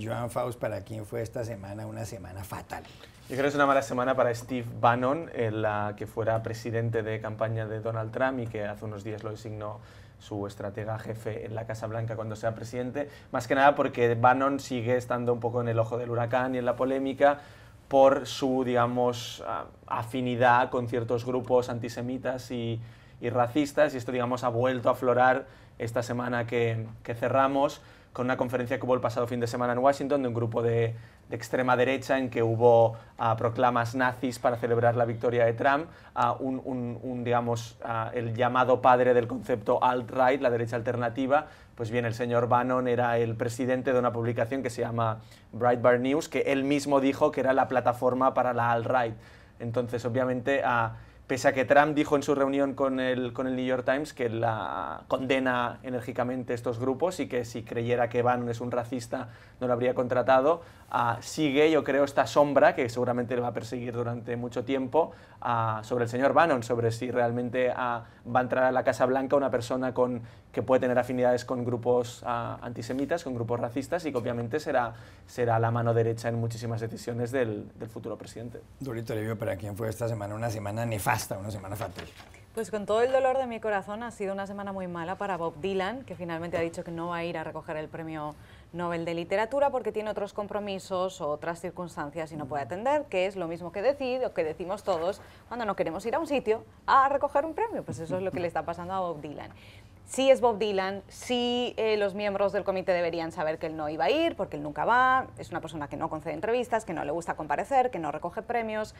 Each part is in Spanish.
Joan Faust, para quién fue esta semana una semana fatal. Yo creo que es una mala semana para Steve Bannon, el, la que fuera presidente de campaña de Donald Trump y que hace unos días lo designó su estratega jefe en la Casa Blanca cuando sea presidente. Más que nada porque Bannon sigue estando un poco en el ojo del huracán y en la polémica por su, digamos, ah, afinidad con ciertos grupos antisemitas y y racistas, y esto, digamos, ha vuelto a aflorar esta semana que, cerramos con una conferencia que hubo el pasado fin de semana en Washington de un grupo de, extrema derecha en que hubo ah, proclamas nazis para celebrar la victoria de Trump, a un, digamos, el llamado padre del concepto alt-right, la derecha alternativa, pues bien, el señor Bannon era el presidente de una publicación que se llama Breitbart News, que él mismo dijo que era la plataforma para la alt-right. Entonces, obviamente pese a que Trump dijo en su reunión con el, con el New York Times que la condena enérgicamente estos grupos y que si creyera que Bannon es un racista no lo habría contratado, ah, sigue yo creo esta sombra que seguramente le va a perseguir durante mucho tiempo ah, sobre el señor Bannon, sobre si realmente ah, va a entrar a la Casa Blanca una persona con, que puede tener afinidades con grupos antisemitas, con grupos racistas y que obviamente será, será la mano derecha en muchísimas decisiones del, del futuro presidente. Durito levio para quien fue esta semana una semana nefasta hasta una semana fatal. Pues con todo el dolor de mi corazón ha sido una semana muy mala para Bob Dylan, que finalmente ha dicho que no va a ir a recoger el premio Nobel de Literatura porque tiene otros compromisos o otras circunstancias y no puede atender, que es lo mismo que decir o que decimos todos cuando no queremos ir a un sitio a recoger un premio. Pues eso es lo que le está pasando a Bob Dylan. Sí es Bob Dylan, sí eh, los miembros del comité deberían saber que él no iba a ir, porque él nunca va, es una persona que no concede entrevistas, que no le gusta comparecer, que no recoge premios,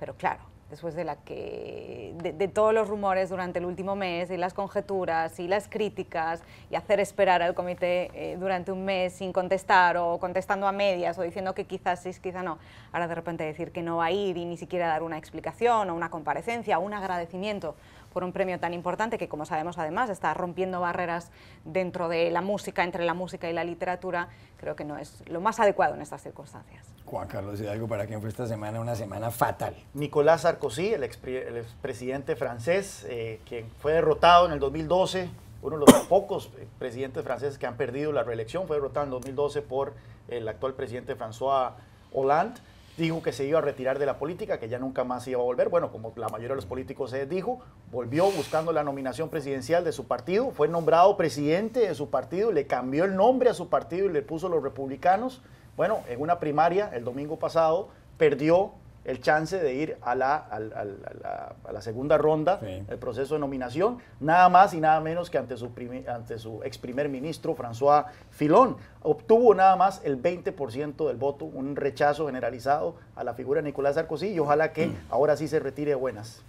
pero claro, después de la que de, todos los rumores durante el último mes y las conjeturas y las críticas y hacer esperar al comité eh, durante un mes sin contestar o contestando a medias o diciendo que quizás sí, quizás no, ahora de repente decir que no va a ir y ni siquiera dar una explicación o una comparecencia o un agradecimiento por un premio tan importante que como sabemos además está rompiendo barreras dentro de la música, entre la música y la literatura, creo que no es lo más adecuado en estas circunstancias. Juan Carlos algo para quien fue esta semana una semana fatal. Nicolás cosí el, expresidente francés, que eh, quien fue derrotado en el 2012, uno de los pocos eh, presidentes franceses que han perdido la reelección, fue derrotado en 2012 por el actual presidente François Hollande, dijo que se iba a retirar de la política, que ya nunca más iba a volver. Bueno, como la mayoría de los políticos se dijo, volvió buscando la nominación presidencial de su partido, fue nombrado presidente de su partido, le cambió el nombre a su partido y le puso los republicanos. Bueno, en una primaria el domingo pasado perdió el chance de ir a la, a, la, segunda ronda el proceso de nominación, nada más y nada menos que ante su, ante su ex primer ministro François Filón. Obtuvo nada más el 20% del voto, un rechazo generalizado a la figura de Nicolás Sarkozy y ojalá que mm. ahora sí se retire de buenas.